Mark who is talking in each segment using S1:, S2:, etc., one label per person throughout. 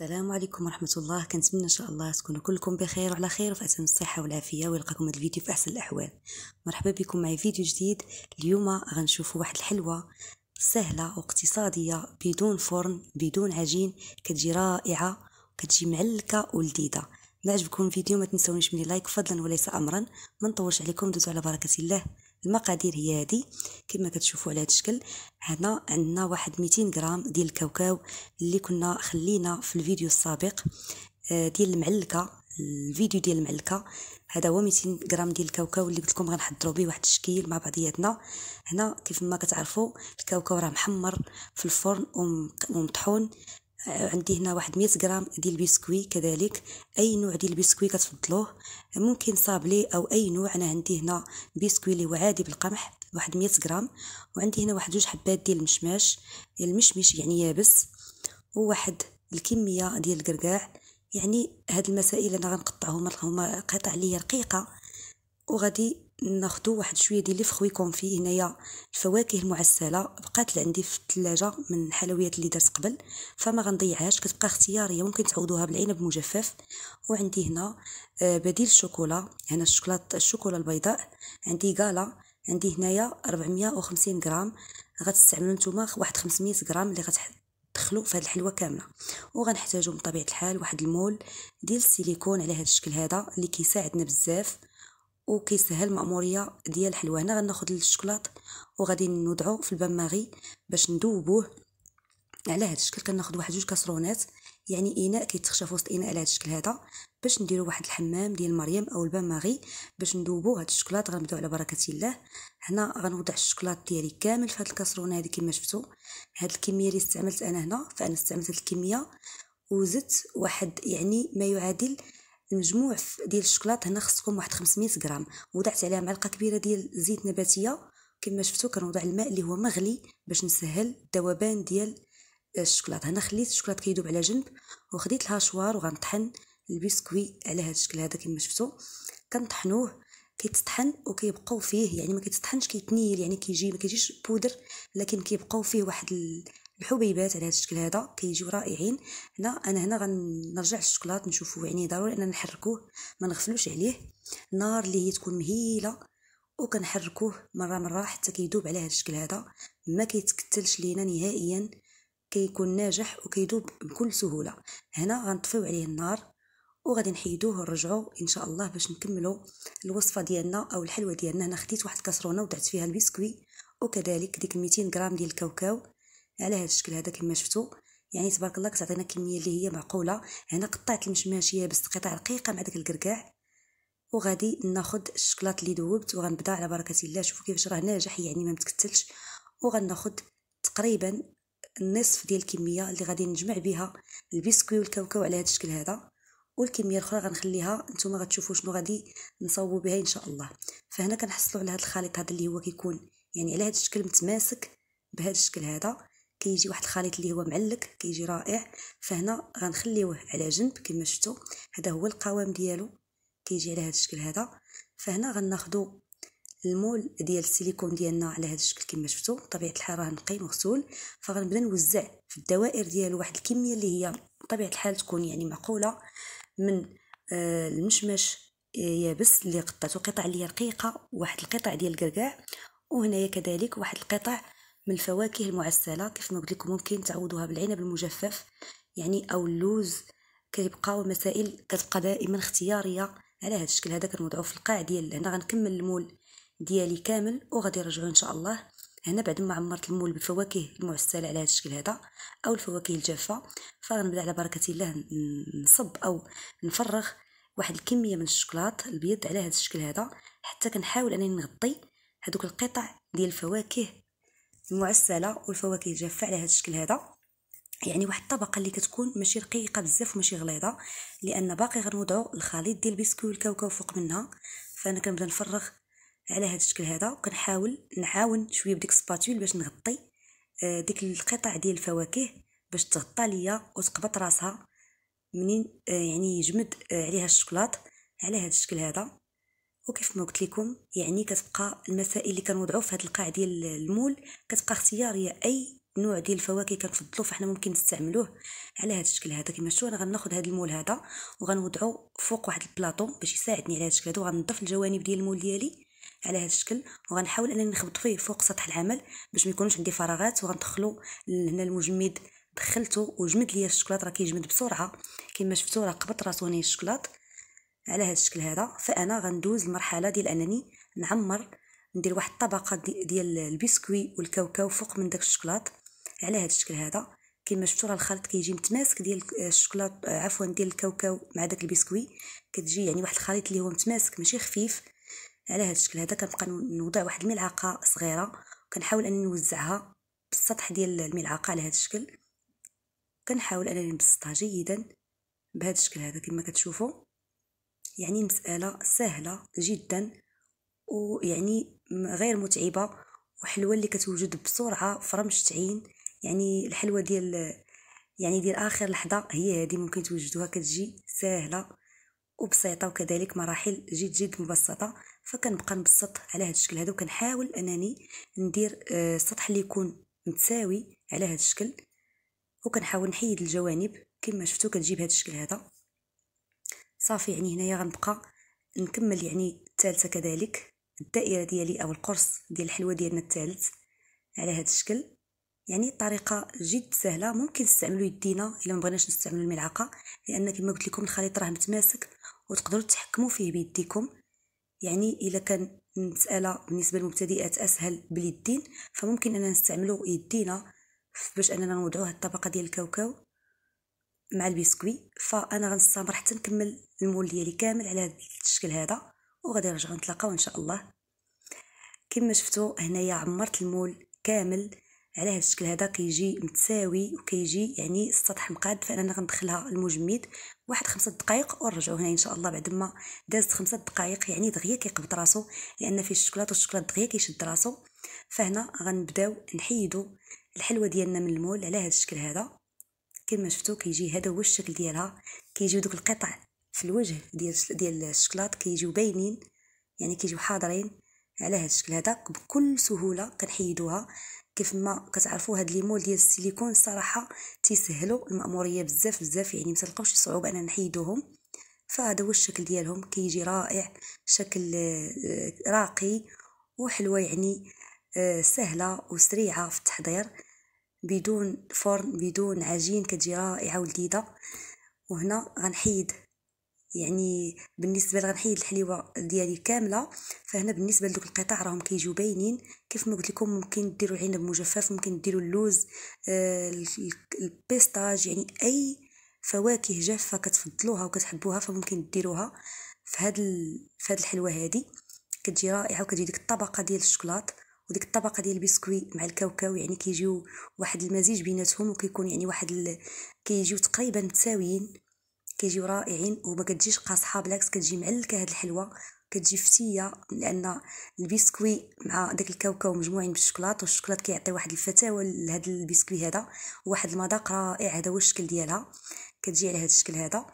S1: السلام عليكم ورحمة الله كنتمنى إن شاء الله تكونوا كلكم بخير وعلى خير وفي أتم الصحة والعافية ويلقاكم هذا الفيديو في أحسن الأحوال مرحبا بكم معي فيديو جديد اليوم غنشوفوا واحد الحلوة سهلة واقتصادية بدون فرن بدون عجين كتجي رائعة وكتجي معلكة ولذيذة إلا عجبكم الفيديو ما تنسونيش من لايك فضلا وليس أمرا ما نطولش عليكم دوزوا على بركة الله المقادير هي هذه كما كتشوفوا على هذا الشكل هنا عندنا واحد 200 غرام ديال الكاوكاو اللي كنا خلينا في الفيديو السابق آه، ديال المعلكه الفيديو ديال المعلكه هذا هو 200 غرام ديال الكاوكاو اللي قلت لكم غنحضروا به واحد الشكل مع بعضياتنا هنا كيف ما كتعرفوا الكاوكاو راه محمر في الفرن ومطحون عندي هنا واحد 100 غرام ديال البسكوي كذلك اي نوع ديال البسكوي كتفضلوه ممكن صابلي او اي نوع انا عندي هنا بسكوي اللي هو عادي بالقمح واحد 100 غرام وعندي هنا واحد جوج حبات ديال المشماش المشمش يعني يابس وواحد الكميه ديال القرقاع يعني هاد المسائل انا غنقطعهم هما قطع ليا رقيقه وغادي ناخدو واحد شويه ديال لي فخوي كونفي هنايا الفواكه المعسله بقات عندي في الثلاجه من الحلويات اللي درت قبل فما غنضيعهاش كتبقى اختياريه ممكن تعوضوها بالعنب مجفف وعندي هنا آه، بديل الشوكولا هنا الشوكولات الشوكولا البيضاء عندي غالا عندي هنايا 450 غرام غتستعملوا نتوما واحد 500 غرام اللي غتدخلوا في هذه الحلوه كامله وغنحتاجو بطبيعه الحال واحد المول ديال السيليكون على هذا الشكل هذا اللي كيساعدنا بزاف وكيسهل المأموريه ديال الحلوى هنا غناخذ الشكلاط وغادي نوضعو في البان ماغي باش ندوبوه على هذا الشكل كناخذ واحد جوج كاسرونات يعني اناء كيتخشى في وسط اناء على هذا الشكل هذا باش نديرو واحد الحمام ديال مريم او البان ماغي باش ندوبو هاد الشكلاط غنبداو على بركه الله هنا غنوضع الشكلاط ديالي كامل في هاد الكاسرونه هادي كما شفتو هاد الكميه اللي استعملت انا هنا فانا استعملت هاد الكميه وزدت واحد يعني ما يعادل المجموع ديال الشكلاط هنا خصكم واحد 500 غرام وضعت عليها معلقه كبيره ديال زيت نباتيه كما شفتوا كنوضع الماء اللي هو مغلي باش نسهل الذوبان ديال الشكلاط هنا خليت الشكلاط كيدوب على جنب وخديت الهاشوار وغنطحن البسكوي على هذا الشكل هذا كما شفتوا كنطحنوه كيتطحن وكيبقاو فيه يعني ما كيتطحنش كيتنيل يعني كيجي ما كيجيش بودر لكن كيبقاو فيه واحد الحبيبات على هذا الشكل هذا كيجيو رائعين هنا انا هنا غنرجع الشكلاط نشوفو يعني ضروري اننا نحركوه ما نغفلوش عليه النار اللي هي تكون مهيله وكنحركوه مره مره حتى كيدوب على هذا الشكل هذا ما كيتكتلش لينا نهائيا كيكون ناجح وكيدوب بكل سهوله هنا غنطفيو عليه النار وغادي نحيدوه ونرجعو ان شاء الله باش نكملوا الوصفه ديالنا او الحلوه ديالنا هنا خديت واحد الكاسرونه ودعت فيها البسكوي وكذلك ديك 200 غرام ديال الكاوكاو على هذا الشكل هذا كما شفتوا يعني تبارك الله كتعطينا كميه اللي هي معقوله هنا قطعت المشماشيه بس قطع رقيقه مع داك الكركاع وغادي ناخد الشكلاط اللي ذوبت وغنبدا على بركه الله شوفوا كيفاش راه ناجح يعني ما متكتلش وغناخد تقريبا النصف ديال الكميه اللي غادي نجمع بها البسكوي والكاوكاو على هذا الشكل هذا والكميه الاخرى غنخليها نتوما غتشوفوا شنو غادي نصاوبوا بها ان شاء الله فهنا كنحصلوا على هذا الخليط هذا اللي هو كيكون يعني على هذا الشكل متماسك بهذا الشكل هذا كيجي واحد الخليط اللي هو معلك كيجي رائع فهنا غنخليوه على جنب كما شفتوا هذا هو القوام ديالو كيجي على هذا الشكل هذا فهنا غناخذوا المول ديال السيليكون ديالنا على هذا الشكل كما شفتوا بطبيعه الحال راه نقي مغسول فغنبدا نوزع في الدوائر ديالو واحد الكميه اللي هي بطبيعه الحال تكون يعني معقوله من آه المشمش آه، يابس اللي قطعته قطع اللي رقيقه واحد القطع ديال الكركاع وهنايا كذلك واحد القطع من الفواكه المعسله كيف ما قلت لكم ممكن تعوضوها بالعنب المجفف يعني او اللوز كيبقاو مسائل كتبقى دائما اختياريه على هذا الشكل هذا كنوضعو في القاع ديال هنا غنكمل المول ديالي كامل وغادي نرجعو ان شاء الله هنا بعد ما عمرت المول بالفواكه المعسله على هذا الشكل هذا او الفواكه الجافه فغنبدا على بركه الله نصب او نفرغ واحد الكميه من الشوكولات البيض على هذا الشكل هذا حتى كنحاول انني نغطي هذوك القطع ديال الفواكه المعسله والفواكه الجافه على هذا الشكل هذا يعني واحد الطبقه اللي كتكون ماشي رقيقه بزاف وماشي غليظه لان باقي غنوضعوا الخليط ديال البسكويت والكاوكاو فوق منها فانا كنبدا نفرغ على هذا الشكل هذا وكنحاول نعاون شويه بديك السباتول باش نغطي آه، ديك القطع ديال الفواكه باش تغطى ليا وتقبط راسها منين آه، يعني يجمد آه، عليها الشوكولاط على هذا الشكل هذا وكيف ما قلت لكم يعني كتبقى المسائل اللي كنوضعوا في هذه القاع ديال المول كتبقى اختياريه اي نوع ديال الفواكه كنفضلو فاحنا ممكن نستعملوه على هذا الشكل هذا كما شفتوا انا غناخذ هذا المول هذا وغنوضعو فوق واحد البلاطو باش يساعدني على هذا الشكل هذا وغنضف الجوانب ديال المول ديالي على هذا الشكل وغنحاول انني نخبط فيه فوق سطح العمل باش ما يكونش عندي فراغات وغندخلو هنا المجمد دخلته وجمد ليا الشكلاط راه كيجمد بسرعه كما شفتوا راه قبط راسو هنا الشكلاط على هذا الشكل هذا فانا غندوز المرحله ديال انني نعمر ندير واحد الطبقه ديال البسكوي والكاوكاو فوق من داك الشكلاط على هذا الشكل هذا كما شفتوا راه الخليط كيجي متماسك ديال الشكلاط عفوا ديال الكاوكاو مع داك البسكوي كتجي يعني واحد الخليط اللي هو متماسك ماشي خفيف على هذا الشكل هذا كنبقى نوضع واحد الملعقه صغيره وكنحاول انني نوزعها بالسطح ديال الملعقه على هذا الشكل كنحاول انني نبسطها جيدا بهذا الشكل هذا كما كتشوفوا يعني مسألة سهلة جدا ويعني غير متعبة وحلوة اللي كتوجد بسرعة في رمشت تعين يعني الحلوة ديال يعني ديال آخر لحظة هي هذه ممكن توجدوها كتجي سهلة وبسيطة وكذلك مراحل جد جد مبسطة فكنبقى نبسط على هذا الشكل هذا وكنحاول انني ندير آه، سطح اللي يكون متساوي على هذا الشكل وكنحاول نحيد الجوانب كما شفتوا كتجيب هذا الشكل هذا صافي يعني هنايا غنبقى نكمل يعني الثالثه كذلك الدائره ديالي او القرص ديال الحلوه ديالنا الثالث على هذا الشكل يعني الطريقه جد سهله ممكن تستعملوا يدينا الا ما بغيناش نستعملوا الملعقه لان كما قلت لكم الخليط راه متماسك وتقدروا تحكموا فيه بيديكم يعني الا كان المساله بالنسبه للمبتدئات اسهل باليدين فممكن اننا نستعملوا يدينا باش اننا نوضعوا هاد الطبقه ديال الكاوكاو مع البسكوي فانا غنستمر حتى نكمل المول ديالي كامل على هذا الشكل هذا وغادي نرجع نتلاقاو ان شاء الله كما شفتوا هنايا عمرت المول كامل على هذا الشكل هذا كيجي متساوي وكيجي يعني السطح مقاد فانا غندخلها المجمد واحد خمسة دقائق ونرجعوا هنا ان شاء الله بعد ما دازت خمسة دقائق يعني دغيا كيقبض راسو لان فيه الشوكولاته والشوكولاته دغيا كيشد راسو فهنا غنبداو نحيدو الحلوه ديالنا من المول على هذا الشكل هذا كما شفتو كيجي هذا هو الشكل ديالها كيجيو دوك القطع في الوجه ديال ديال الشكلاط كيجيو باينين يعني كيجيو حاضرين على هذا الشكل هذا بكل سهوله كنحيدوها كيف ما كتعرفوا هاد ليمول ديال السيليكون الصراحه تيسهلوا الماموريه بزاف بزاف يعني ما تلقاوش صعوبه اننا نحيدوهم فهذا هو الشكل ديالهم كيجي رائع شكل آه، راقي وحلوه يعني آه، سهله وسريعه في التحضير بدون فرن بدون عجين كتجي رائعه ولذيذه وهنا غنحيد يعني بالنسبه لغنحيد الحليوه ديالي كامله فهنا بالنسبه لدوك القطع راهم كيجيو باينين كيف ما قلت لكم ممكن ديروا عنب مجفف ممكن ديروا اللوز آه، البيستاج يعني اي فواكه جافه كتفضلوها وكتحبوها فممكن ديروها في هاد في هاد الحلوه هادي كتجي رائعه وكتجي ديك الطبقه ديال الشوكولاته وديك الطبقه ديال البسكوي مع الكاوكاو يعني كيجيو واحد المزيج بيناتهم وكيكون يعني واحد ال... كيجيو تقريبا متساويين كيجيو رائعين وما كتجيش قاصحه بالعكس كتجي معلكه هاد الحلوه كتجي فتيه لان البسكوي مع داك الكاوكاو مجموعين بالشوكولات والشوكولات كيعطي واحد الفتاوى لهاد البسكوي هذا وواحد المذاق رائع هذا هو الشكل ديالها كتجي على هاد الشكل هذا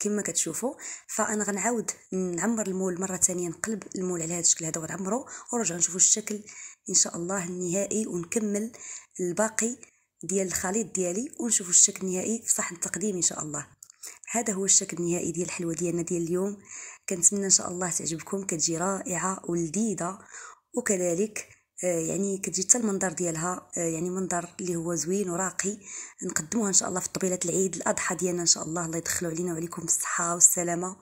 S1: كما كتشوفوا فانا غنعاود نعمر المول مره ثانيه نقلب المول على هذا الشكل هذا ونعمره ونرجع نشوفوا الشكل ان شاء الله النهائي ونكمل الباقي ديال الخليط ديالي ونشوفوا الشكل النهائي في صحن التقديم ان شاء الله هذا هو الشكل النهائي ديال الحلوه ديالنا ديال اليوم كنتمنى ان شاء الله تعجبكم كتجي رائعه ولذيذه وكذلك آه، يعني كتجي حتى المنظر ديالها آه، يعني منظر اللي هو زوين وراقي نقدموها ان شاء الله في طبيله العيد الاضحى ديالنا ان شاء الله الله يدخلوا علينا وعليكم بالصحه والسلامه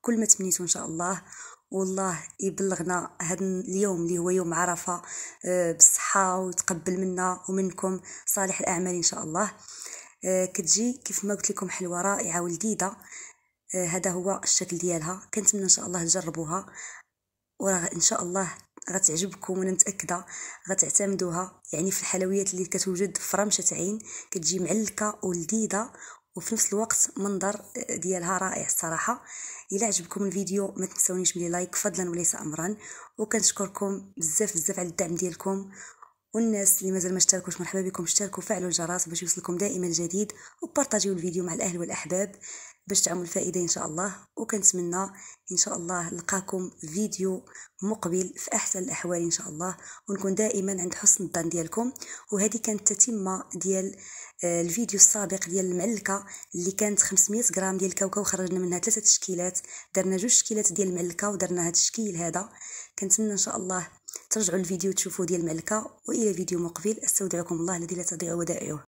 S1: كل ما تمنيتو ان شاء الله والله يبلغنا هذا اليوم اللي هو يوم عرفه آه، بالصحه ويتقبل منا ومنكم صالح الاعمال ان شاء الله كتجي كيف ما قلت لكم حلوه رائعه ولذيذه هذا هو الشكل ديالها كنتمنى ان شاء الله تجربوها وراه ان شاء الله غتعجبكم وانا متاكده غتعتمدوها يعني في الحلويات اللي كتوجد في رمشه عين كتجي معلكه ولذيذه وفي نفس الوقت منظر ديالها رائع الصراحه الا عجبكم الفيديو ما تنسونيش ملي لايك فضلا وليس امرا وكنشكركم بزاف بزاف على الدعم ديالكم والناس اللي مازال ما اشتركوش مرحبا بكم اشتركوا فعلوا الجرس باش يوصلكم دائما الجديد وبارطاجيو الفيديو مع الاهل والاحباب باش تعمل فائده ان شاء الله وكنتمنى ان شاء الله نلقاكم فيديو مقبل في احسن الاحوال ان شاء الله ونكون دائما عند حسن الظن ديالكم وهذه كانت تتمه ديال آه، الفيديو السابق ديال المعلكه اللي كانت 500 غرام ديال الكاوكاو خرجنا منها ثلاثه تشكيلات درنا جوج تشكيلات ديال المعلكه ودرنا هذا التشكيل هذا كنتمنى ان شاء الله ترجعوا الفيديو تشوفوا ديال الملكه والى فيديو مقبل استودعكم الله الذي لا تضيع ودائعه